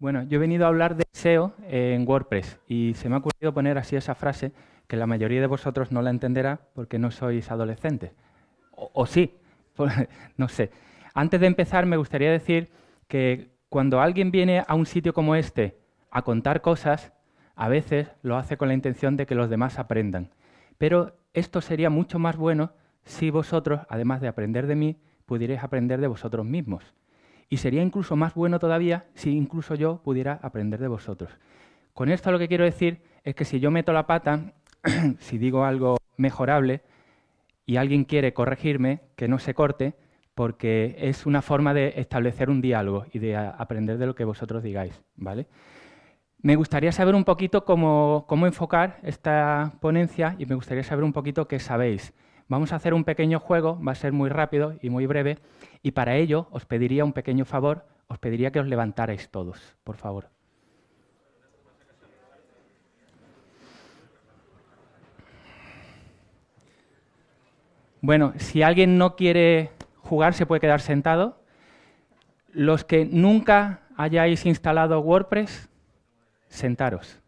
Bueno, yo he venido a hablar de SEO en WordPress y se me ha ocurrido poner así esa frase que la mayoría de vosotros no la entenderá porque no sois adolescentes. O, sí, pues, no sé. Antes de empezar me gustaría decir que cuando alguien viene a un sitio como este a contar cosas, a veces lo hace con la intención de que los demás aprendan. Pero esto sería mucho más bueno si vosotros, además de aprender de mí, pudierais aprender de vosotros mismos. Y sería incluso más bueno todavía si incluso yo pudiera aprender de vosotros. Con esto lo que quiero decir es que si yo meto la pata, si digo algo mejorable y alguien quiere corregirme, que no se corte, porque es una forma de establecer un diálogo y de aprender de lo que vosotros digáis, ¿vale? Me gustaría saber un poquito cómo, cómo enfocar esta ponencia y me gustaría saber un poquito qué sabéis. Vamos a hacer un pequeño juego, va a ser muy rápido y muy breve, y para ello os pediría un pequeño favor, os pediría que os levantarais todos, por favor. Bueno, si alguien no quiere jugar, se puede quedar sentado. Los que nunca hayáis instalado WordPress, sentaros.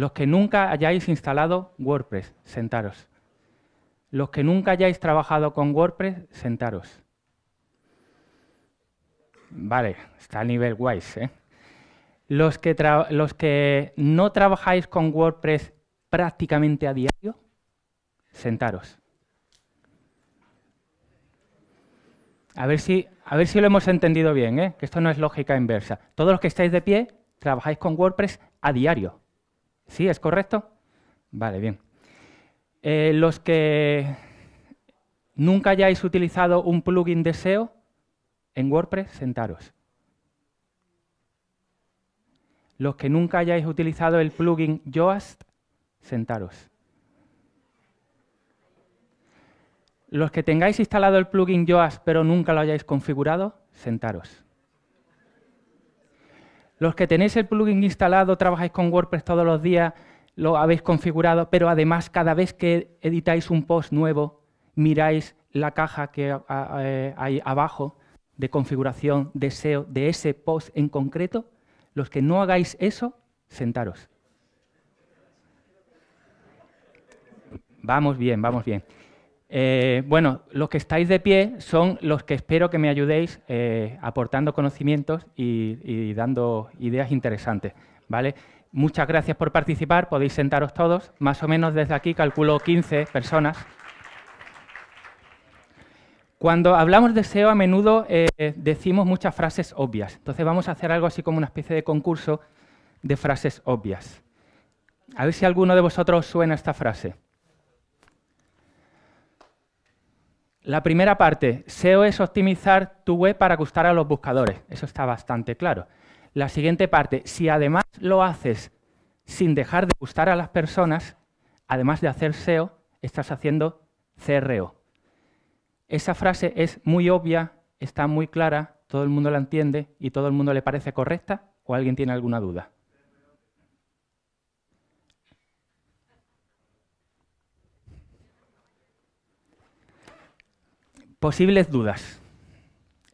Los que nunca hayáis instalado WordPress, sentaros. Los que nunca hayáis trabajado con WordPress, sentaros. Vale, está a nivel wise. ¿eh? Los, que no trabajáis con WordPress prácticamente a diario, sentaros. A ver si, a ver si lo hemos entendido bien, ¿eh? que esto no es lógica inversa. Todos los que estáis de pie, trabajáis con WordPress a diario. ¿Sí? ¿Es correcto? Vale, bien. Eh, los que nunca hayáis utilizado un plugin de SEO en WordPress, sentaros. Los que nunca hayáis utilizado el plugin Yoast, sentaros. Los que tengáis instalado el plugin Yoast pero nunca lo hayáis configurado, sentaros. Los que tenéis el plugin instalado, trabajáis con WordPress todos los días, lo habéis configurado, pero además cada vez que editáis un post nuevo, miráis la caja que hay abajo de configuración, de SEO, de ese post en concreto. Los que no hagáis eso, sentaros. Vamos bien, vamos bien. Eh, bueno, los que estáis de pie son los que espero que me ayudéis eh, aportando conocimientos y, dando ideas interesantes. ¿vale? Muchas gracias por participar, podéis sentaros todos, más o menos desde aquí calculo 15 personas. Cuando hablamos de SEO a menudo eh, decimos muchas frases obvias, entonces vamos a hacer algo así como una especie de concurso de frases obvias. A ver si alguno de vosotros suena esta frase. La primera parte, SEO es optimizar tu web para gustar a los buscadores. Eso está bastante claro. La siguiente parte, si además lo haces sin dejar de gustar a las personas, además de hacer SEO, estás haciendo CRO. E Esa frase es muy obvia, está muy clara, todo el mundo la entiende y todo el mundo le parece correcta o alguien tiene alguna duda. Posibles dudas.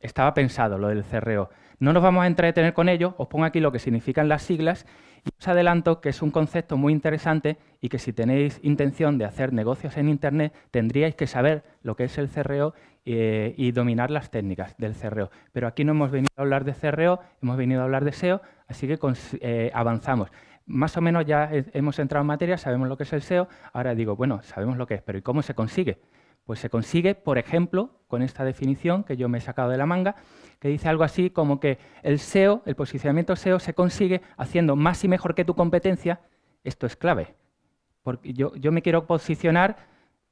Estaba pensado lo del CRO. No nos vamos a entretener con ello, os pongo aquí lo que significan las siglas y os adelanto que es un concepto muy interesante y que si tenéis intención de hacer negocios en Internet tendríais que saber lo que es el CRO eh, y dominar las técnicas del CRO. Pero aquí no hemos venido a hablar de CRO, hemos venido a hablar de SEO, así que eh, avanzamos. Más o menos ya hemos entrado en materia, sabemos lo que es el SEO, ahora digo, bueno, sabemos lo que es, pero ¿y cómo se consigue? Pues se consigue, por ejemplo, con esta definición que yo me he sacado de la manga, que dice algo así como que el SEO, el posicionamiento SEO, se consigue haciendo más y mejor que tu competencia. Esto es clave. Porque yo, me quiero posicionar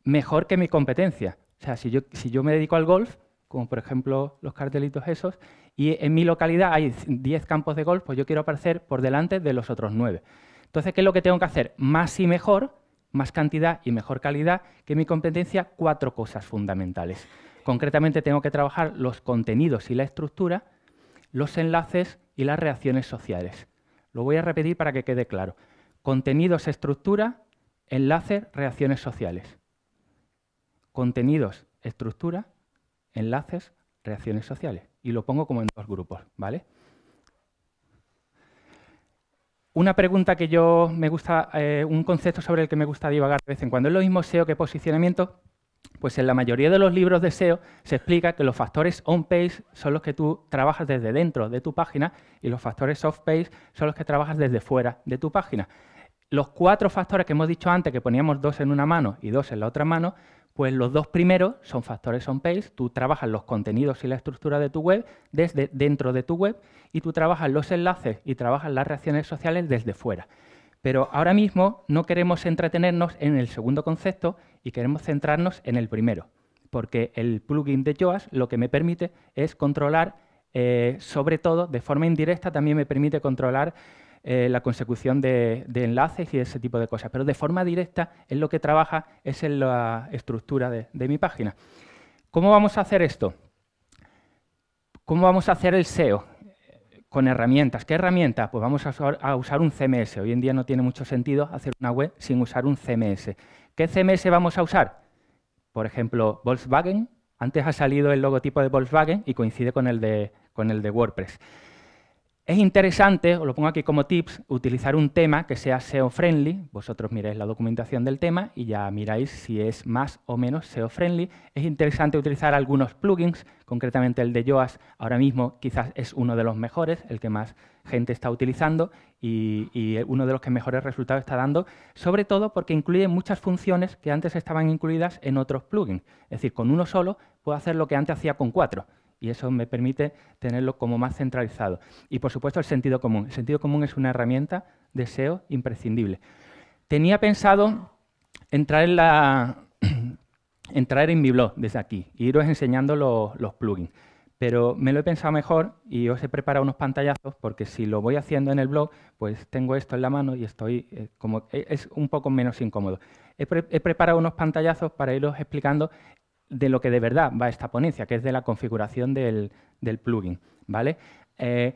mejor que mi competencia. O sea, si yo, si yo me dedico al golf, como por ejemplo los cartelitos esos, y en mi localidad hay 10 campos de golf, pues yo quiero aparecer por delante de los otros 9. Entonces, ¿qué es lo que tengo que hacer? Más y mejor más cantidad y mejor calidad, que mi competencia cuatro cosas fundamentales. Concretamente tengo que trabajar los contenidos y la estructura, los enlaces y las reacciones sociales. Lo voy a repetir para que quede claro. Contenidos, estructura, enlaces, reacciones sociales. Contenidos, estructura, enlaces, reacciones sociales. Y lo pongo como en dos grupos, ¿vale? Una pregunta que yo me gusta, eh, un concepto sobre el que me gusta divagar de vez en cuando, ¿es lo mismo SEO que posicionamiento? Pues en la mayoría de los libros de SEO se explica que los factores on-page son los que tú trabajas desde dentro de tu página y los factores off-page son los que trabajas desde fuera de tu página. Los cuatro factores que hemos dicho antes, que poníamos dos en una mano y dos en la otra mano, pues los dos primeros son factores on page. Tú trabajas los contenidos y la estructura de tu web desde dentro de tu web y tú trabajas los enlaces y trabajas las reacciones sociales desde fuera. Pero ahora mismo no queremos entretenernos en el segundo concepto y queremos centrarnos en el primero, porque el plugin de Joas lo que me permite es controlar, eh, sobre todo de forma indirecta, también me permite controlar eh, la consecución de, enlaces y ese tipo de cosas. Pero de forma directa es lo que trabaja, es en la estructura de, mi página. ¿Cómo vamos a hacer esto? ¿Cómo vamos a hacer el SEO? Con herramientas. ¿Qué herramientas? Pues vamos a usar, un CMS. Hoy en día no tiene mucho sentido hacer una web sin usar un CMS. ¿Qué CMS vamos a usar? Por ejemplo, Volkswagen. Antes ha salido el logotipo de Volkswagen y coincide con el de, con el de WordPress. Es interesante, os lo pongo aquí como tips, utilizar un tema que sea SEO-friendly. Vosotros miráis la documentación del tema y ya miráis si es más o menos SEO-friendly. Es interesante utilizar algunos plugins, concretamente el de Yoast ahora mismo quizás es uno de los mejores, el que más gente está utilizando y, y uno de los que mejores resultados está dando, sobre todo porque incluye muchas funciones que antes estaban incluidas en otros plugins. Es decir, con uno solo puedo hacer lo que antes hacía con cuatro y eso me permite tenerlo como más centralizado. Y por supuesto el sentido común. El sentido común es una herramienta de SEO imprescindible. Tenía pensado entrar en, entrar en mi blog desde aquí y iros enseñando los, plugins pero me lo he pensado mejor y os he preparado unos pantallazos porque si lo voy haciendo en el blog, pues tengo esto en la mano y estoy eh, como e, es un poco menos incómodo. He, he, preparado unos pantallazos para iros explicando de lo que de verdad va esta ponencia, que es de la configuración del, plugin. ¿vale? Eh,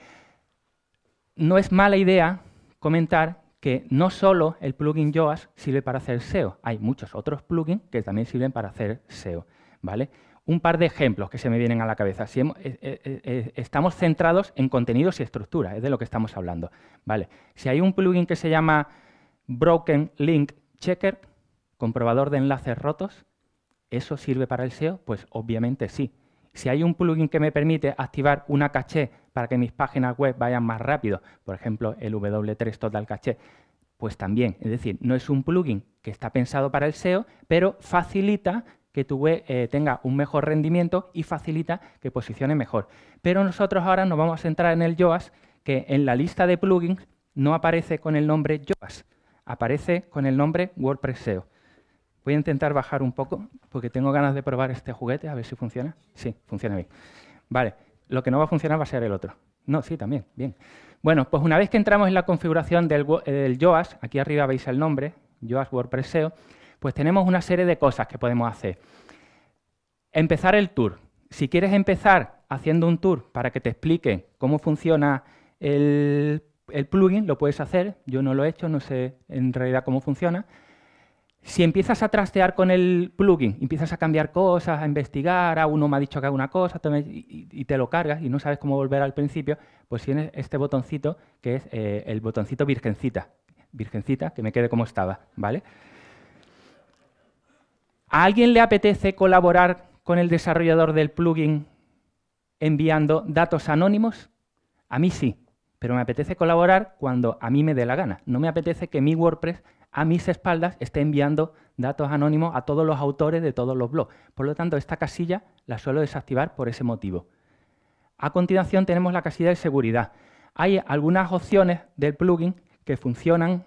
no es mala idea comentar que no solo el plugin Yoast sirve para hacer SEO, hay muchos otros plugins que también sirven para hacer SEO. ¿vale? Un par de ejemplos que se me vienen a la cabeza. Eh, eh, estamos centrados en contenidos y estructura, es de lo que estamos hablando. ¿vale? Si hay un plugin que se llama Broken Link Checker, comprobador de enlaces rotos, ¿Eso sirve para el SEO? Pues obviamente sí. Si hay un plugin que me permite activar una caché para que mis páginas web vayan más rápido, por ejemplo, el W3 Total Caché, pues también. Es decir, no es un plugin que está pensado para el SEO, pero facilita que tu web eh, tenga un mejor rendimiento y facilita que posicione mejor. Pero nosotros ahora nos vamos a centrar en el Joas, que en la lista de plugins no aparece con el nombre Joas, aparece con el nombre WordPress SEO. Voy a intentar bajar un poco porque tengo ganas de probar este juguete, a ver si funciona. Sí, funciona bien. Vale, lo que no va a funcionar va a ser el otro. No, sí, también, bien. Bueno, pues una vez que entramos en la configuración del, joas aquí arriba veis el nombre, Yoast WordPress SEO, pues tenemos una serie de cosas que podemos hacer. Empezar el tour. Si quieres empezar haciendo un tour para que te explique cómo funciona el, el plugin, lo puedes hacer. Yo no lo he hecho, no sé en realidad cómo funciona. Si empiezas a trastear con el plugin, empiezas a cambiar cosas, a investigar, a ah, uno me ha dicho que haga una cosa y, te lo cargas y no sabes cómo volver al principio, pues tienes este botoncito que es eh, el botoncito virgencita, virgencita, que me quede como estaba, ¿vale? ¿A alguien le apetece colaborar con el desarrollador del plugin enviando datos anónimos? A mí sí, pero me apetece colaborar cuando a mí me dé la gana. No me apetece que mi WordPress a mis espaldas está enviando datos anónimos a todos los autores de todos los blogs. Por lo tanto, esta casilla la suelo desactivar por ese motivo. A continuación tenemos la casilla de seguridad. Hay algunas opciones del plugin que funcionan.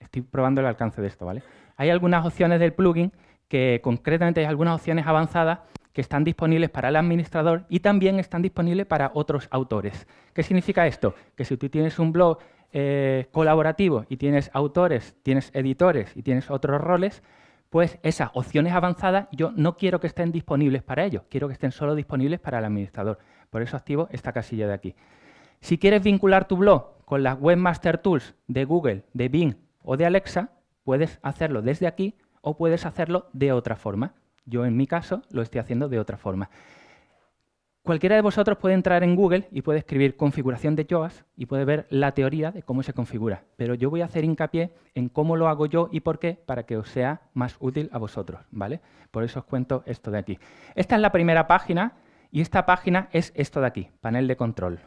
Estoy probando el alcance de esto, ¿vale? Hay algunas opciones del plugin que concretamente hay algunas opciones avanzadas que están disponibles para el administrador y también están disponibles para otros autores. ¿Qué significa esto? Que si tú tienes un blog eh, colaborativo y tienes autores, tienes editores y tienes otros roles, pues esas opciones avanzadas yo no quiero que estén disponibles para ellos, quiero que estén solo disponibles para el administrador. Por eso activo esta casilla de aquí. Si quieres vincular tu blog con las Webmaster Tools de Google, de Bing o de Alexa, puedes hacerlo desde aquí o puedes hacerlo de otra forma. Yo en mi caso lo estoy haciendo de otra forma. Cualquiera de vosotros puede entrar en Google y puede escribir configuración de Yoast y puede ver la teoría de cómo se configura. Pero yo voy a hacer hincapié en cómo lo hago yo y por qué para que os sea más útil a vosotros. ¿vale? Por eso os cuento esto de aquí. Esta es la primera página y esta página es esto de aquí, panel de control.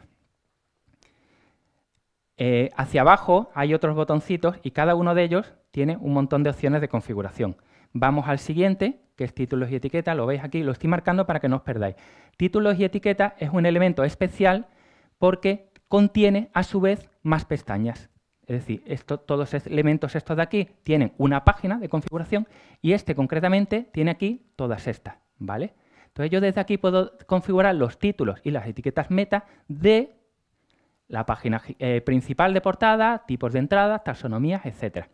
Eh, hacia abajo hay otros botoncitos y cada uno de ellos tiene un montón de opciones de configuración. Vamos al siguiente, que es títulos y etiquetas, lo veis aquí, lo estoy marcando para que no os perdáis. Títulos y etiquetas es un elemento especial porque contiene a su vez más pestañas. Es decir, esto, todos estos elementos estos de aquí tienen una página de configuración y este concretamente tiene aquí todas estas, ¿vale? Entonces yo desde aquí puedo configurar los títulos y las etiquetas meta de la página eh, principal de portada, tipos de entradas, taxonomías, etcétera.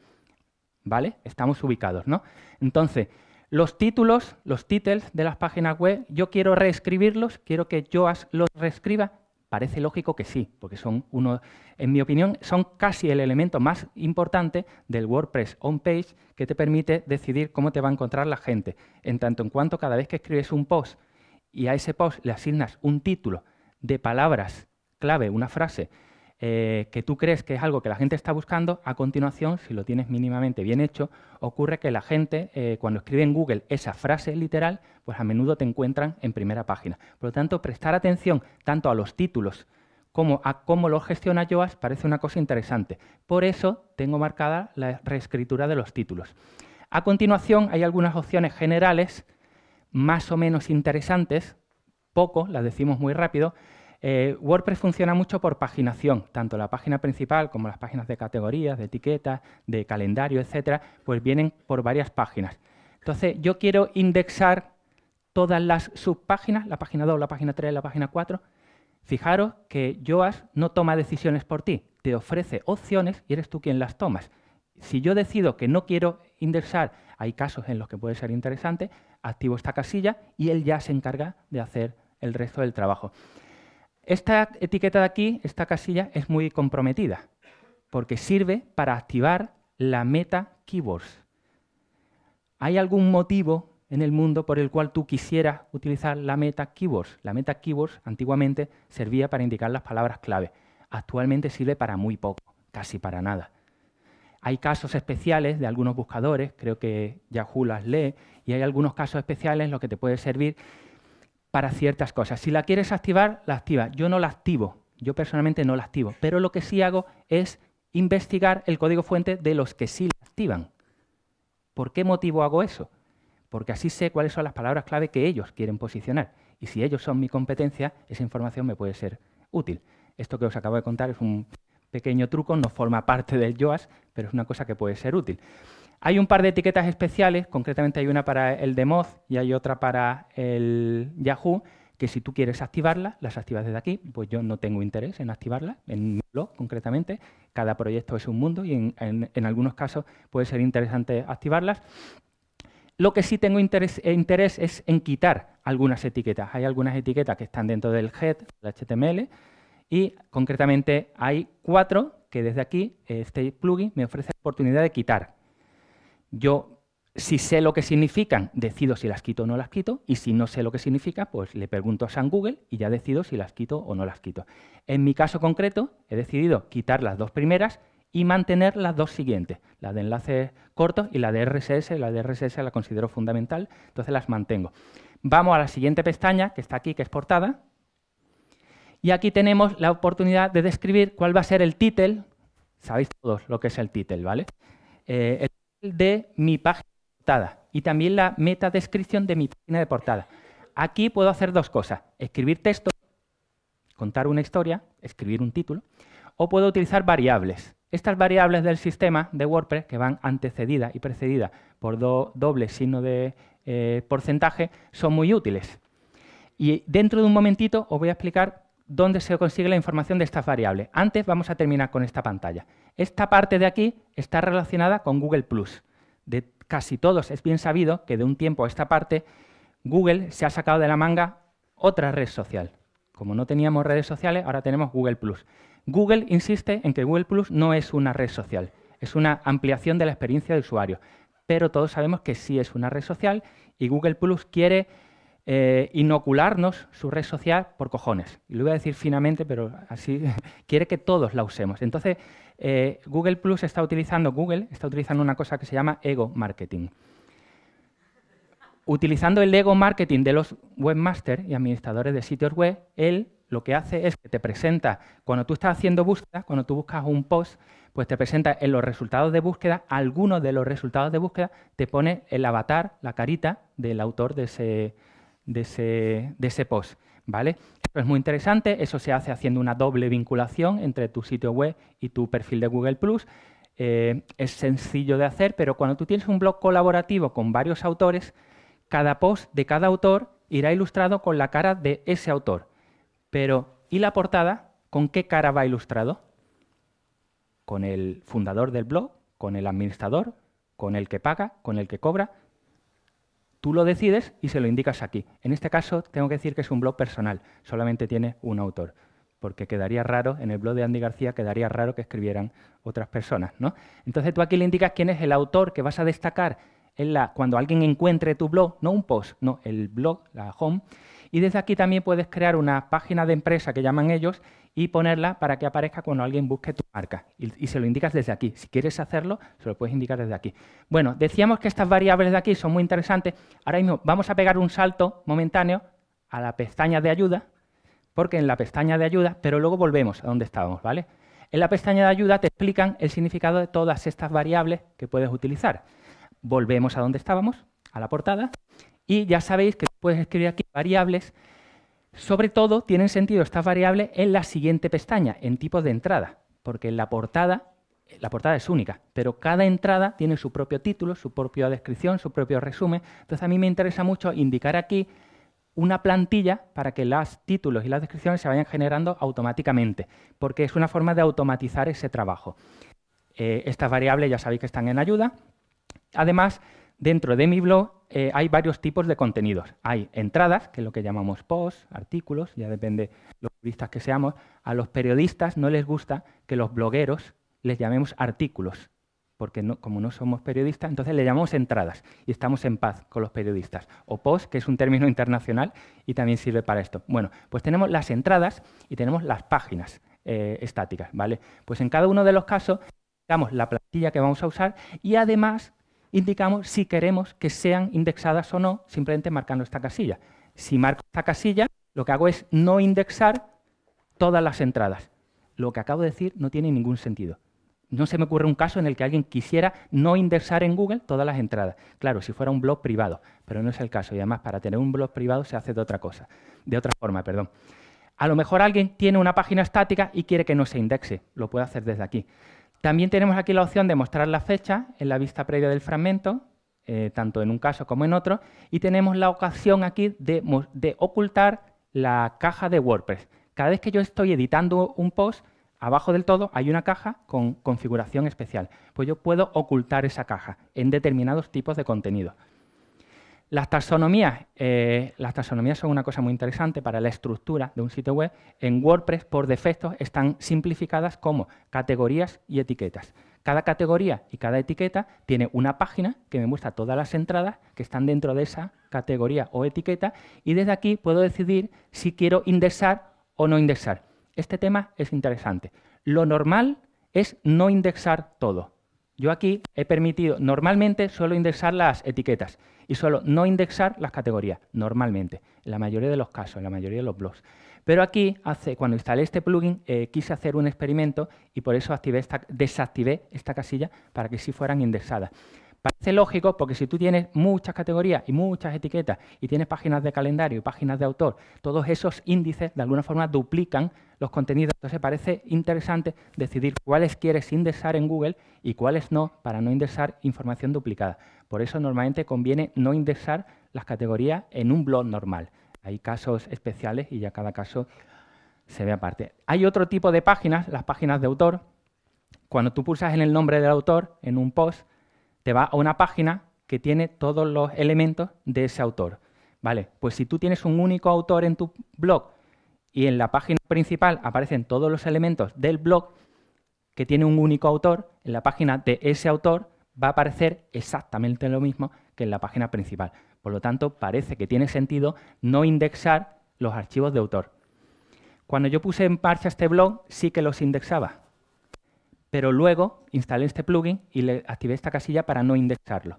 ¿vale? Estamos ubicados, ¿no? Entonces, los títulos, los títulos de las páginas web, yo quiero reescribirlos, quiero que Joas los reescriba. Parece lógico que sí, porque son uno, en mi opinión, son casi el elemento más importante del WordPress on page que te permite decidir cómo te va a encontrar la gente. En tanto en cuanto cada vez que escribes un post y a ese post le asignas un título de palabras clave, una frase eh, que tú crees que es algo que la gente está buscando, a continuación, si lo tienes mínimamente bien hecho, ocurre que la gente, eh, cuando escribe en Google esa frase literal, pues a menudo te encuentran en primera página. Por lo tanto, prestar atención tanto a los títulos como a cómo los gestiona Yoast parece una cosa interesante. Por eso tengo marcada la reescritura de los títulos. A continuación, hay algunas opciones generales más o menos interesantes, poco, las decimos muy rápido, eh, WordPress funciona mucho por paginación, tanto la página principal como las páginas de categorías, de etiquetas, de calendario, etcétera, pues vienen por varias páginas. Entonces, yo quiero indexar todas las subpáginas, la página 2, la página 3, la página 4. Fijaros que Joas no toma decisiones por ti, te ofrece opciones y eres tú quien las tomas. Si yo decido que no quiero indexar, hay casos en los que puede ser interesante, activo esta casilla y él ya se encarga de hacer el resto del trabajo. Esta etiqueta de aquí, esta casilla, es muy comprometida porque sirve para activar la meta keywords. ¿Hay algún motivo en el mundo por el cual tú quisieras utilizar la meta keywords? La meta keywords antiguamente servía para indicar las palabras clave. Actualmente sirve para muy poco, casi para nada. Hay casos especiales de algunos buscadores, creo que Yahoo las lee, y hay algunos casos especiales en los que te puede servir para ciertas cosas. Si la quieres activar, la activa. Yo no la activo. Yo personalmente no la activo. Pero lo que sí hago es investigar el código fuente de los que sí la activan. ¿Por qué motivo hago eso? Porque así sé cuáles son las palabras clave que ellos quieren posicionar. Y si ellos son mi competencia, esa información me puede ser útil. Esto que os acabo de contar es un pequeño truco, no forma parte del YOAS, pero es una cosa que puede ser útil. Hay un par de etiquetas especiales, concretamente hay una para el de y hay otra para el Yahoo, que si tú quieres activarlas, las activas desde aquí. Pues yo no tengo interés en activarlas, en mi blog concretamente. Cada proyecto es un mundo y en, algunos casos puede ser interesante activarlas. Lo que sí tengo interés, eh, interés, es en quitar algunas etiquetas. Hay algunas etiquetas que están dentro del head, del HTML, y concretamente hay cuatro que desde aquí, eh, este plugin, me ofrece la oportunidad de quitar. Yo, si sé lo que significan, decido si las quito o no las quito, y si no sé lo que significa, pues le pregunto a San Google y ya decido si las quito o no las quito. En mi caso concreto, he decidido quitar las dos primeras y mantener las dos siguientes, la de enlaces cortos y la de RSS. La de RSS la considero fundamental, entonces las mantengo. Vamos a la siguiente pestaña, que está aquí, que es portada. Y aquí tenemos la oportunidad de describir cuál va a ser el título. Sabéis todos lo que es el título, ¿vale? Eh, de mi página de portada y también la meta descripción de mi página de portada. Aquí puedo hacer dos cosas, escribir texto, contar una historia, escribir un título, o puedo utilizar variables. Estas variables del sistema de WordPress, que van antecedidas y precedidas por doble signo de eh, porcentaje, son muy útiles. Y dentro de un momentito os voy a explicar dónde se consigue la información de estas variables. Antes vamos a terminar con esta pantalla. Esta parte de aquí está relacionada con Google+. De casi todos es bien sabido que de un tiempo a esta parte Google se ha sacado de la manga otra red social. Como no teníamos redes sociales, ahora tenemos Google+. Google insiste en que Google Plus no es una red social, es una ampliación de la experiencia de usuario. Pero todos sabemos que sí es una red social y Google Plus quiere eh, inocularnos su red social por cojones. Y lo voy a decir finamente, pero así quiere que todos la usemos. Entonces, eh, Google Plus está utilizando, Google está utilizando una cosa que se llama ego marketing. Utilizando el ego marketing de los webmasters y administradores de sitios web, él lo que hace es que te presenta, cuando tú estás haciendo búsqueda, cuando tú buscas un post, pues te presenta en los resultados de búsqueda, algunos de los resultados de búsqueda, te pone el avatar, la carita del autor de ese, de ese, de ese post. ¿vale? es muy interesante, eso se hace haciendo una doble vinculación entre tu sitio web y tu perfil de Google+. Eh, es sencillo de hacer, pero cuando tú tienes un blog colaborativo con varios autores, cada post de cada autor irá ilustrado con la cara de ese autor. Pero, ¿y la portada? ¿Con qué cara va ilustrado? Con el fundador del blog, con el administrador, con el que paga, con el que cobra, Tú lo decides y se lo indicas aquí. En este caso, tengo que decir que es un blog personal, solamente tiene un autor, porque quedaría raro, en el blog de Andy García, quedaría raro que escribieran otras personas. ¿no? Entonces tú aquí le indicas quién es el autor que vas a destacar la, cuando alguien encuentre tu blog, no un post, no, el blog, la home. Y desde aquí también puedes crear una página de empresa que llaman ellos y ponerla para que aparezca cuando alguien busque tu marca. Y, se lo indicas desde aquí. Si quieres hacerlo, se lo puedes indicar desde aquí. Bueno, decíamos que estas variables de aquí son muy interesantes. Ahora mismo vamos a pegar un salto momentáneo a la pestaña de ayuda, porque en la pestaña de ayuda, pero luego volvemos a donde estábamos, ¿vale? En la pestaña de ayuda te explican el significado de todas estas variables que puedes utilizar. Volvemos a donde estábamos, a la portada, y ya sabéis que puedes escribir aquí variables sobre todo, tienen sentido estas variables en la siguiente pestaña, en tipo de entrada, porque la portada, la portada es única, pero cada entrada tiene su propio título, su propia descripción, su propio resumen. Entonces, a mí me interesa mucho indicar aquí una plantilla para que los títulos y las descripciones se vayan generando automáticamente, porque es una forma de automatizar ese trabajo. Eh, estas variables ya sabéis que están en ayuda. Además, Dentro de mi blog eh, hay varios tipos de contenidos. Hay entradas, que es lo que llamamos post, artículos, ya depende de los periodistas que seamos. A los periodistas no les gusta que los blogueros les llamemos artículos, porque no, como no somos periodistas, entonces le llamamos entradas y estamos en paz con los periodistas. O post, que es un término internacional y también sirve para esto. Bueno, pues tenemos las entradas y tenemos las páginas eh, estáticas, ¿vale? Pues en cada uno de los casos damos la plantilla que vamos a usar y además indicamos si queremos que sean indexadas o no, simplemente marcando esta casilla. Si marco esta casilla, lo que hago es no indexar todas las entradas. Lo que acabo de decir no tiene ningún sentido. No se me ocurre un caso en el que alguien quisiera no indexar en Google todas las entradas. Claro, si fuera un blog privado, pero no es el caso. Y además, para tener un blog privado se hace de otra cosa, de otra forma, perdón. A lo mejor alguien tiene una página estática y quiere que no se indexe. Lo puede hacer desde aquí. También tenemos aquí la opción de mostrar la fecha en la vista previa del fragmento, eh, tanto en un caso como en otro, y tenemos la ocasión aquí de, de ocultar la caja de WordPress. Cada vez que yo estoy editando un post, abajo del todo hay una caja con configuración especial. Pues yo puedo ocultar esa caja en determinados tipos de contenido. Las taxonomías, eh, las taxonomías son una cosa muy interesante para la estructura de un sitio web. En WordPress, por defecto, están simplificadas como categorías y etiquetas. Cada categoría y cada etiqueta tiene una página que me muestra todas las entradas que están dentro de esa categoría o etiqueta y desde aquí puedo decidir si quiero indexar o no indexar. Este tema es interesante. Lo normal es no indexar todo. Yo aquí he permitido, normalmente solo indexar las etiquetas y solo no indexar las categorías, normalmente, en la mayoría de los casos, en la mayoría de los blogs. Pero aquí, hace, cuando instalé este plugin, eh, quise hacer un experimento y por eso esta, desactivé esta casilla para que sí fueran indexadas. Parece lógico porque si tú tienes muchas categorías y muchas etiquetas y tienes páginas de calendario y páginas de autor, todos esos índices de alguna forma duplican los contenidos. Entonces parece interesante decidir cuáles quieres indexar en Google y cuáles no para no indexar información duplicada. Por eso normalmente conviene no indexar las categorías en un blog normal. Hay casos especiales y ya cada caso se ve aparte. Hay otro tipo de páginas, las páginas de autor. Cuando tú pulsas en el nombre del autor, en un post, te va a una página que tiene todos los elementos de ese autor. Vale, pues si tú tienes un único autor en tu blog y en la página principal aparecen todos los elementos del blog que tiene un único autor, en la página de ese autor va a aparecer exactamente lo mismo que en la página principal. Por lo tanto, parece que tiene sentido no indexar los archivos de autor. Cuando yo puse en marcha este blog, sí que los indexaba, pero luego instalé este plugin y le activé esta casilla para no indexarlo.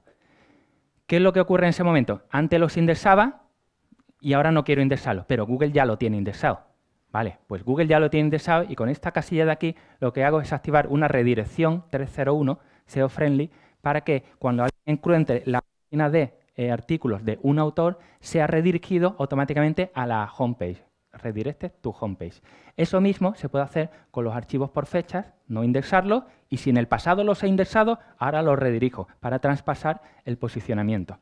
¿Qué es lo que ocurre en ese momento? Antes los indexaba, y ahora no quiero indexarlo, pero Google ya lo tiene indexado. Vale, pues Google ya lo tiene indexado y con esta casilla de aquí lo que hago es activar una redirección 301 SEO friendly para que cuando alguien encuentre la página de eh, artículos de un autor sea redirigido automáticamente a la homepage. Redirecte tu homepage. Eso mismo se puede hacer con los archivos por fechas, no indexarlos y si en el pasado los he indexado, ahora los redirijo para traspasar el posicionamiento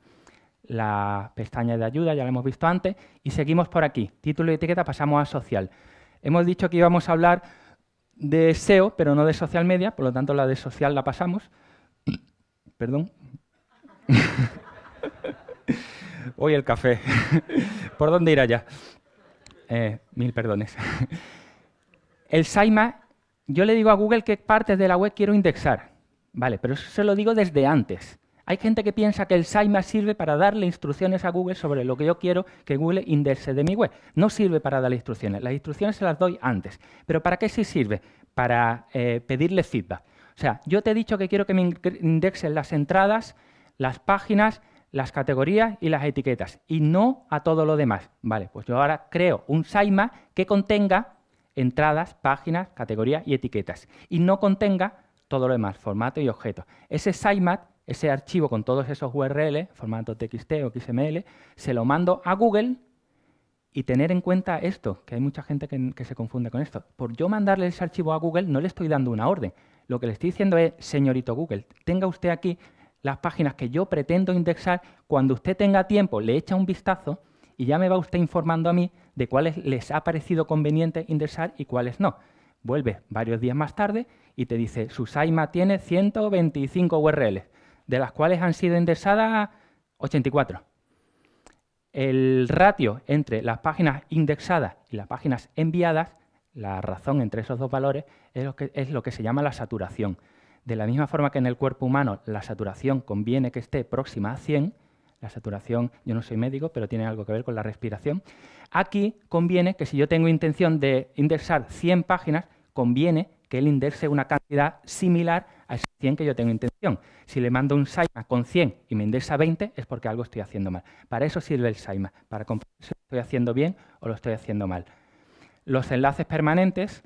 la pestaña de ayuda, ya la hemos visto antes, y seguimos por aquí. Título y etiqueta, pasamos a social. Hemos dicho que íbamos a hablar de SEO, pero no de social media, por lo tanto la de social la pasamos. Perdón. Hoy el café. ¿Por dónde irá ya? Eh, mil perdones. El Saima. yo le digo a Google qué partes de la web quiero indexar. Vale, pero eso se lo digo desde antes. Hay gente que piensa que el SiteMap sirve para darle instrucciones a Google sobre lo que yo quiero que Google indexe de mi web. No sirve para darle instrucciones. Las instrucciones se las doy antes. ¿Pero para qué sí sirve? Para eh, pedirle feedback. O sea, yo te he dicho que quiero que me indexen las entradas, las páginas, las categorías y las etiquetas, y no a todo lo demás. Vale, pues yo ahora creo un SiteMap que contenga entradas, páginas, categorías y etiquetas, y no contenga todo lo demás, formato y objeto. Ese sitemap ese archivo con todos esos URL, formato TXT o XML, se lo mando a Google y tener en cuenta esto, que hay mucha gente que, se confunde con esto. Por yo mandarle ese archivo a Google no le estoy dando una orden. Lo que le estoy diciendo es, señorito Google, tenga usted aquí las páginas que yo pretendo indexar. Cuando usted tenga tiempo, le echa un vistazo y ya me va usted informando a mí de cuáles les ha parecido conveniente indexar y cuáles no. Vuelve varios días más tarde y te dice, Susaima tiene 125 URLs de las cuales han sido indexadas 84. El ratio entre las páginas indexadas y las páginas enviadas, la razón entre esos dos valores, es lo que, es lo que se llama la saturación. De la misma forma que en el cuerpo humano la saturación conviene que esté próxima a 100, la saturación, yo no soy médico, pero tiene algo que ver con la respiración, aquí conviene que si yo tengo intención de indexar 100 páginas, conviene que él indexe una cantidad similar a 100 que yo tengo intención. Si le mando un SAIMA con 100 y me indexa 20, es porque algo estoy haciendo mal. Para eso sirve el SAIMA, para comprobar si lo estoy haciendo bien o lo estoy haciendo mal. Los enlaces permanentes,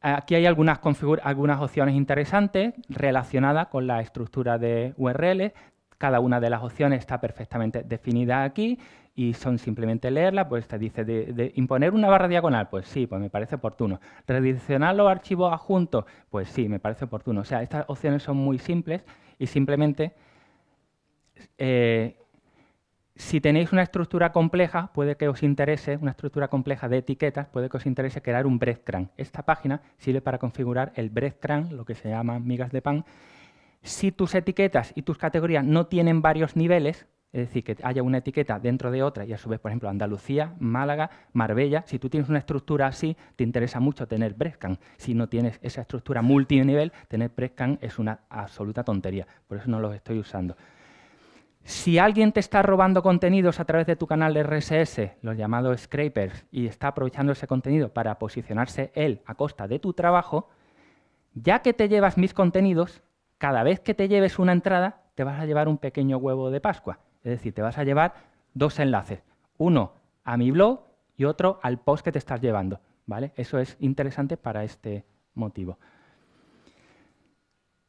aquí hay algunas, algunas opciones interesantes relacionadas con la estructura de URL. Cada una de las opciones está perfectamente definida aquí y son simplemente leerla, pues te dice de, imponer una barra diagonal, pues sí, pues me parece oportuno. Redireccionar los archivos adjuntos, pues sí, me parece oportuno. O sea, estas opciones son muy simples y simplemente eh, si tenéis una estructura compleja, puede que os interese, una estructura compleja de etiquetas, puede que os interese crear un breadcrumb. Esta página sirve para configurar el breadcrumb, lo que se llama migas de pan. Si tus etiquetas y tus categorías no tienen varios niveles, es decir, que haya una etiqueta dentro de otra y a su vez, por ejemplo, Andalucía, Málaga, Marbella. Si tú tienes una estructura así, te interesa mucho tener Brescan. Si no tienes esa estructura multinivel, tener Brescan es una absoluta tontería. Por eso no los estoy usando. Si alguien te está robando contenidos a través de tu canal de RSS, los llamados scrapers, y está aprovechando ese contenido para posicionarse él a costa de tu trabajo, ya que te llevas mis contenidos, cada vez que te lleves una entrada, te vas a llevar un pequeño huevo de Pascua. Es decir, te vas a llevar dos enlaces, uno a mi blog y otro al post que te estás llevando. ¿vale? Eso es interesante para este motivo.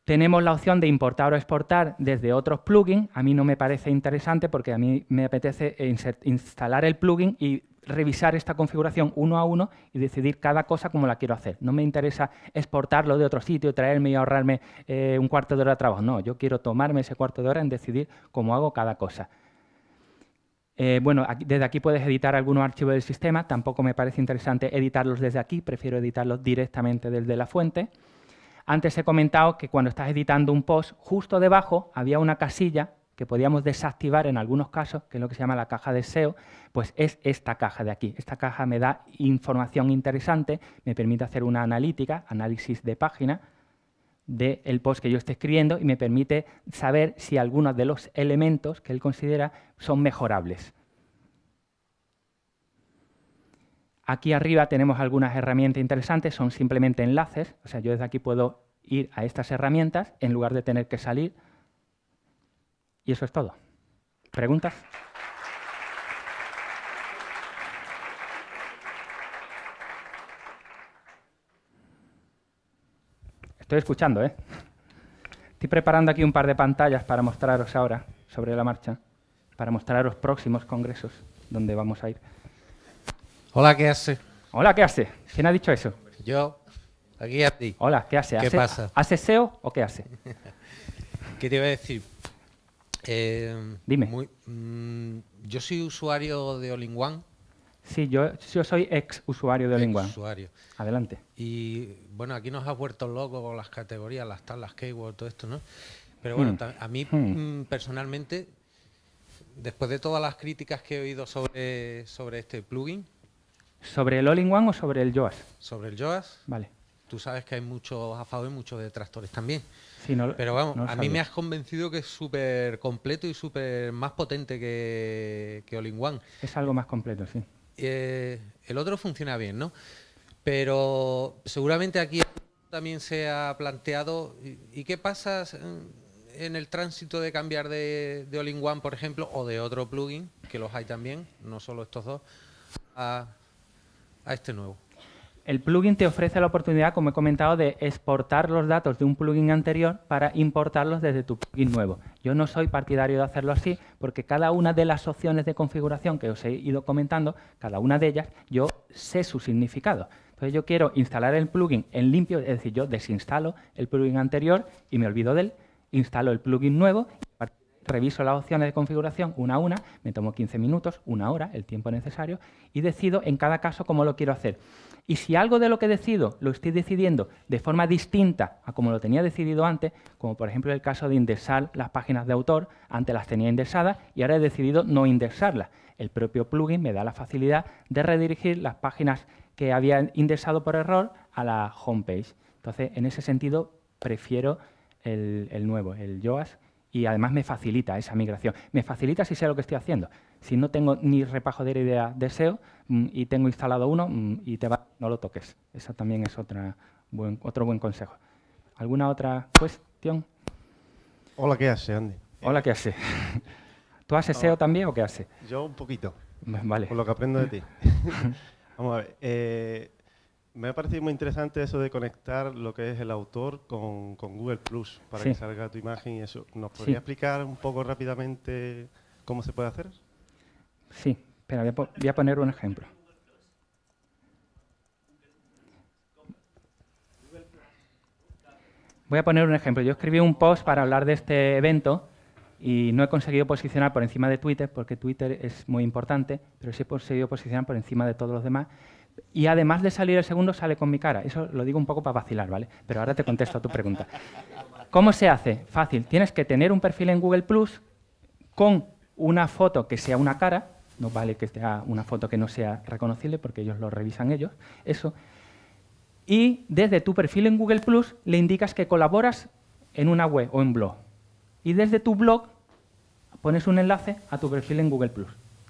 Tenemos la opción de importar o exportar desde otros plugins. A mí no me parece interesante porque a mí me apetece instalar el plugin y revisar esta configuración uno a uno y decidir cada cosa como la quiero hacer. No me interesa exportarlo de otro sitio, traerme y ahorrarme eh, un cuarto de hora de trabajo. No, yo quiero tomarme ese cuarto de hora en decidir cómo hago cada cosa. Eh, bueno, desde aquí puedes editar algunos archivos del sistema. Tampoco me parece interesante editarlos desde aquí. Prefiero editarlos directamente desde la fuente. Antes he comentado que cuando estás editando un post, justo debajo había una casilla que podíamos desactivar en algunos casos, que es lo que se llama la caja de SEO, pues es esta caja de aquí. Esta caja me da información interesante, me permite hacer una analítica, análisis de página, del post que yo esté escribiendo y me permite saber si algunos de los elementos que él considera son mejorables. Aquí arriba tenemos algunas herramientas interesantes, son simplemente enlaces, o sea, yo desde aquí puedo ir a estas herramientas en lugar de tener que salir y eso es todo. ¿Preguntas? Estoy escuchando, ¿eh? Estoy preparando aquí un par de pantallas para mostraros ahora, sobre la marcha, para mostraros próximos congresos donde vamos a ir. Hola, ¿qué hace? Hola, ¿qué hace? ¿Quién ha dicho eso? Yo, aquí a ti. Hola, ¿qué hace? ¿Qué ¿Hace, pasa? ¿Hace SEO o qué hace? ¿Qué te iba a decir? Dime. Muy, mm, yo soy usuario de All One. Sí, yo, soy ex usuario de All Usuario. Adelante. Y bueno, aquí nos has vuelto loco con las categorías, las tablas, keywords, todo esto, ¿no? Pero bueno, hmm. a mí hmm. mm, personalmente, después de todas las críticas que he oído sobre, sobre este plugin. ¿Sobre el All-in-One o sobre el Joas? Sobre el Joas. Vale tú sabes que hay muchos a favor y muchos detractores también. Pero vamos, a mí me has convencido que es súper completo y súper más potente que, que All in One. Es algo más completo, sí. Eh, el otro funciona bien, ¿no? Pero seguramente aquí también se ha planteado, ¿y, qué pasa en el tránsito de cambiar de, de All in One, por ejemplo, o de otro plugin, que los hay también, no solo estos dos, a este nuevo? El plugin te ofrece la oportunidad, como he comentado, de exportar los datos de un plugin anterior para importarlos desde tu plugin nuevo. Yo no soy partidario de hacerlo así, porque cada una de las opciones de configuración que os he ido comentando, cada una de ellas, yo sé su significado. Entonces yo quiero instalar el plugin en limpio, es decir, yo desinstalo el plugin anterior y me olvido de él, instalo el plugin nuevo y reviso las opciones de configuración una a una, me tomo 15 minutos, una hora, el tiempo necesario, y decido en cada caso cómo lo quiero hacer. Y si algo de lo que decido lo estoy decidiendo de forma distinta a como lo tenía decidido antes, como por ejemplo el caso de indexar las páginas de autor, antes las tenía indexadas y ahora he decidido no indexarlas. El propio plugin me da la facilidad de redirigir las páginas que había indexado por error a la homepage. Entonces, en ese sentido, prefiero el, nuevo, el Yoast, y además me facilita esa migración. Me facilita si sé lo que estoy haciendo. Si no tengo ni de idea de SEO mm, y tengo instalado uno mm, y te va, no lo toques. Eso también es otra buen, otro buen consejo. ¿Alguna otra cuestión? Hola, ¿qué hace, Andy? Hola, ¿qué hace? ¿Tú haces SEO también o qué hace? Yo un poquito. Vale. Por lo que aprendo de ti. Vamos a ver. Eh, me ha parecido muy interesante eso de conectar lo que es el autor con, Google Plus para que salga tu imagen y eso. ¿Nos podría explicar un poco rápidamente cómo se puede hacer? Sí, pero voy a poner un ejemplo. Voy a poner un ejemplo. Yo escribí un post para hablar de este evento y no he conseguido posicionar por encima de Twitter, porque Twitter es muy importante, pero sí he conseguido posicionar por encima de todos los demás. Y además de salir el segundo, sale con mi cara. Eso lo digo un poco para vacilar, ¿vale? Pero ahora te contesto a tu pregunta. ¿Cómo se hace? Fácil. Tienes que tener un perfil en Google Plus con una foto que sea una cara. No vale que sea una foto que no sea reconocible porque ellos lo revisan ellos. Eso. Y desde tu perfil en Google Plus le indicas que colaboras en una web o en blog. Y desde tu blog pones un enlace a tu perfil en Google Plus.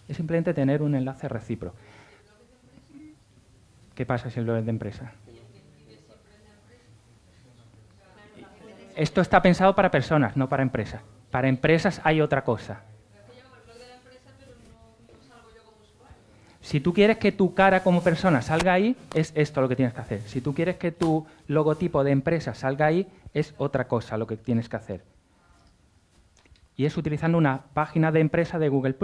Es simplemente tener un enlace recíproco. ¿Qué pasa si lo de empresa? Esto está pensado para personas, no para empresas. Para empresas hay otra cosa. Si tú quieres que tu cara como persona salga ahí, es esto lo que tienes que hacer. Si tú quieres que tu logotipo de empresa salga ahí, es otra cosa lo que tienes que hacer. Y es utilizando una página de empresa de Google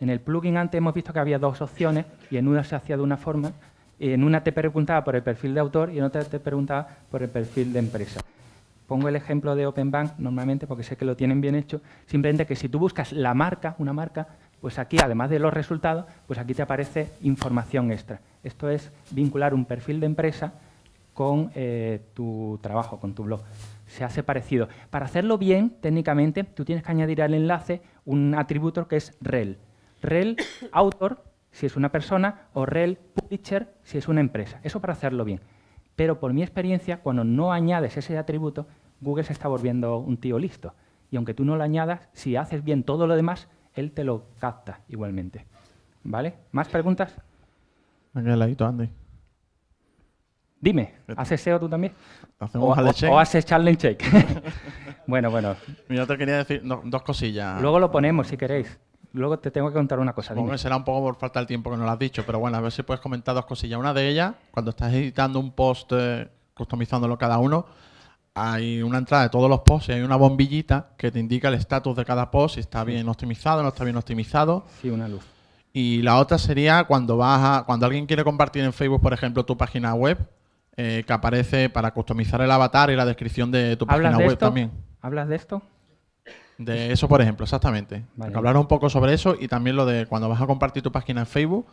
En el plugin antes hemos visto que había dos opciones y en una se hacía de una forma en una te preguntaba por el perfil de autor y en otra te preguntaba por el perfil de empresa. Pongo el ejemplo de OpenBank normalmente porque sé que lo tienen bien hecho. Simplemente que si tú buscas la marca, una marca, pues aquí, además de los resultados, pues aquí te aparece información extra. Esto es vincular un perfil de empresa con eh, tu trabajo, con tu blog. Se hace parecido. Para hacerlo bien, técnicamente, tú tienes que añadir al enlace un atributo que es rel. Rel, autor, si es una persona, o rel publisher si es una empresa. Eso para hacerlo bien. Pero por mi experiencia, cuando no añades ese atributo, Google se está volviendo un tío listo. Y aunque tú no lo añadas, si haces bien todo lo demás, él te lo capta igualmente. ¿Vale? ¿Más preguntas? Venga, el ladito, Andy. Dime, ¿haces SEO tú también? O, haces challenge check? bueno, bueno. Yo te quería decir dos cosillas. Luego lo ponemos si queréis luego te tengo que contar una cosa. Bueno, será un poco por falta del tiempo que no lo has dicho, pero bueno, a ver si puedes comentar dos cosillas. Una de ellas, cuando estás editando un post, eh, customizándolo cada uno, hay una entrada de todos los posts y hay una bombillita que te indica el estatus de cada post, si está bien optimizado, no está bien optimizado. Sí, una luz. Y la otra sería cuando vas a, cuando alguien quiere compartir en Facebook, por ejemplo, tu página web, eh, que aparece para customizar el avatar y la descripción de tu página web también. ¿Hablas de esto? De eso, por ejemplo, exactamente. Hablar un poco sobre eso y también lo de cuando vas a compartir tu página en Facebook,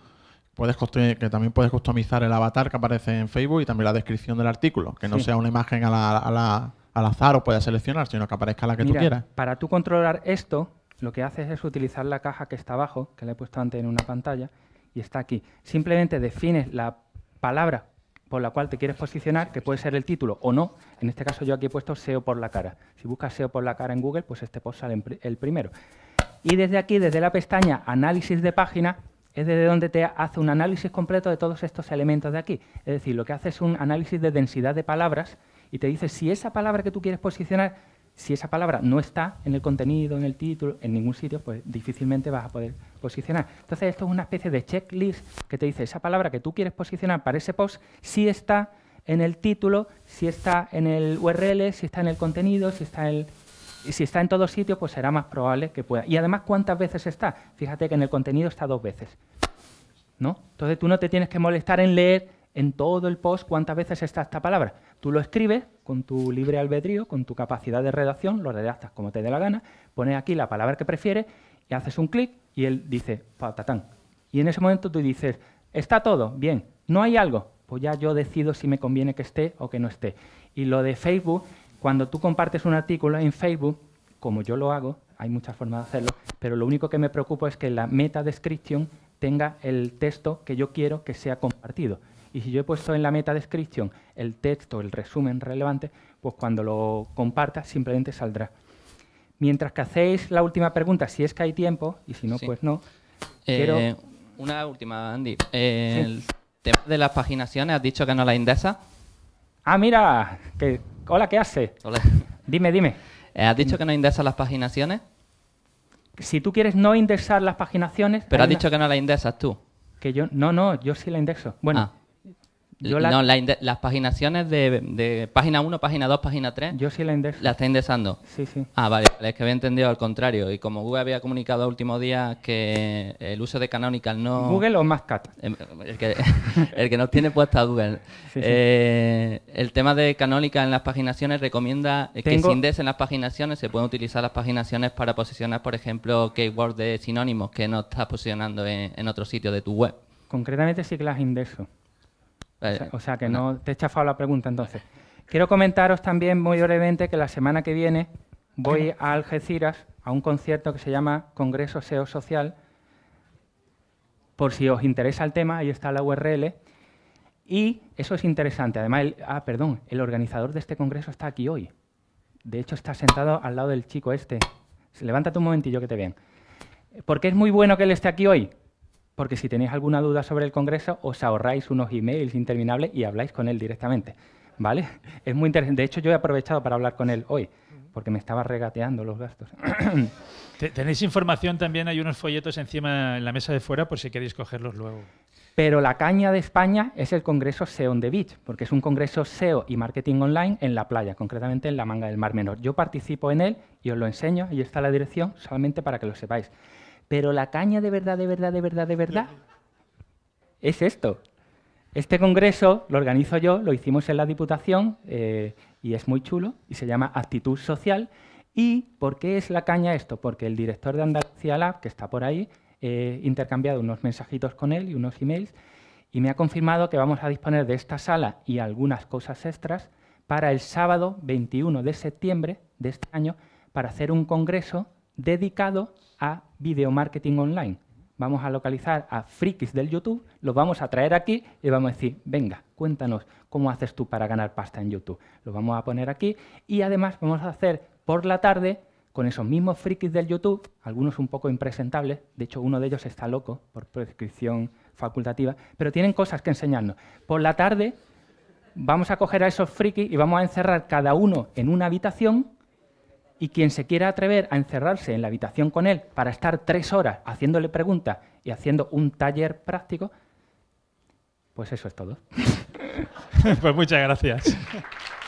puedes que también puedes customizar el avatar que aparece en Facebook y también la descripción del artículo, que no sea una imagen al azar o puedas seleccionar, sino que aparezca la que tú quieras. Para tú controlar esto, lo que haces es utilizar la caja que está abajo, que le he puesto antes en una pantalla, y está aquí. Simplemente defines la palabra por la cual te quieres posicionar, que puede ser el título o no. En este caso yo aquí he puesto SEO por la cara. Si buscas SEO por la cara en Google, pues este post sale el primero. Y desde aquí, desde la pestaña Análisis de página, es desde donde te hace un análisis completo de todos estos elementos de aquí. Es decir, lo que hace es un análisis de densidad de palabras y te dice si esa palabra que tú quieres posicionar si esa palabra no está en el contenido, en el título, en ningún sitio, pues difícilmente vas a poder posicionar. Entonces, esto es una especie de checklist que te dice, esa palabra que tú quieres posicionar para ese post, si está en el título, si está en el URL, si está en el contenido, si está en Si está en todos sitios, pues será más probable que pueda. Y además, ¿cuántas veces está? Fíjate que en el contenido está dos veces. ¿no? Entonces, tú no te tienes que molestar en leer en todo el post cuántas veces está esta palabra Tú lo escribes con tu libre albedrío, con tu capacidad de redacción, lo redactas como te dé la gana, pones aquí la palabra que prefieres y haces un clic y él dice patatán. Y en ese momento tú dices, está todo, bien, no hay algo, pues ya yo decido si me conviene que esté o que no esté. Y lo de Facebook, cuando tú compartes un artículo en Facebook, como yo lo hago, hay muchas formas de hacerlo, pero lo único que me preocupa es que la meta description tenga el texto que yo quiero que sea compartido. Y si yo he puesto en la meta description el texto, el resumen relevante, pues cuando lo compartas simplemente saldrá. Mientras que hacéis la última pregunta, si es que hay tiempo, y si no, pues no. Eh, una última, Andy. El tema de las paginaciones, has dicho que no la indesa. Ah, mira, que... hola, ¿qué hace? Dime, dime. Eh, ¿Has dicho que no indesa las paginaciones? Si tú quieres no indexar las paginaciones... Pero has dicho que no la indexas tú. Que yo... No, no, yo sí la indexo. Bueno, ah. No, las paginaciones de, página 1, página 2, página 3. Yo sí la indexo. ¿La está indexando? Sí, sí. Ah, vale, es que había entendido al contrario. Y como Google había comunicado el último día que el uso de Canonical no. ¿Google o más em, El que, el que nos tiene puesta Google. Eh, el tema de Canonical en las paginaciones recomienda que se indexen las paginaciones. Se pueden utilizar las paginaciones para posicionar, por ejemplo, keywords de sinónimos que no estás posicionando en, en otro sitio de tu web. Concretamente sí que las indexo. O, sea, que no. te he chafado la pregunta entonces. Quiero comentaros también muy brevemente que la semana que viene voy a Algeciras a un concierto que se llama Congreso SEO Social. Por si os interesa el tema, ahí está la URL. Y eso es interesante. Además, el, ah, perdón, el organizador de este congreso está aquí hoy. De hecho, está sentado al lado del chico este. Levántate un momentillo que te vean. Porque es muy bueno que él esté aquí hoy? porque si tenéis alguna duda sobre el Congreso, os ahorráis unos emails interminables y habláis con él directamente. ¿Vale? Es muy interesante. De hecho, yo he aprovechado para hablar con él hoy, porque me estaba regateando los gastos. Tenéis información también, hay unos folletos encima en la mesa de fuera por si queréis cogerlos luego. Pero la caña de España es el Congreso SEO on the Beach, porque es un congreso SEO y marketing online en la playa, concretamente en la manga del Mar Menor. Yo participo en él y os lo enseño, Ahí está la dirección solamente para que lo sepáis. Pero la caña de verdad, de verdad, de verdad, de verdad, es esto. Este congreso lo organizo yo, lo hicimos en la Diputación eh, y es muy chulo y se llama Actitud Social. ¿Y por qué es la caña esto? Porque el director de Andalucía Lab, que está por ahí, he eh, intercambiado unos mensajitos con él y unos emails y me ha confirmado que vamos a disponer de esta sala y algunas cosas extras para el sábado 21 de septiembre de este año para hacer un congreso dedicado a video marketing online. Vamos a localizar a frikis del YouTube, los vamos a traer aquí y vamos a decir, venga, cuéntanos cómo haces tú para ganar pasta en YouTube. Los vamos a poner aquí y además vamos a hacer por la tarde con esos mismos frikis del YouTube, algunos un poco impresentables, de hecho uno de ellos está loco por prescripción facultativa, pero tienen cosas que enseñarnos. Por la tarde vamos a coger a esos frikis y vamos a encerrar cada uno en una habitación y quien se quiera atrever a encerrarse en la habitación con él para estar tres horas haciéndole preguntas y haciendo un taller práctico, pues eso es todo. pues muchas gracias.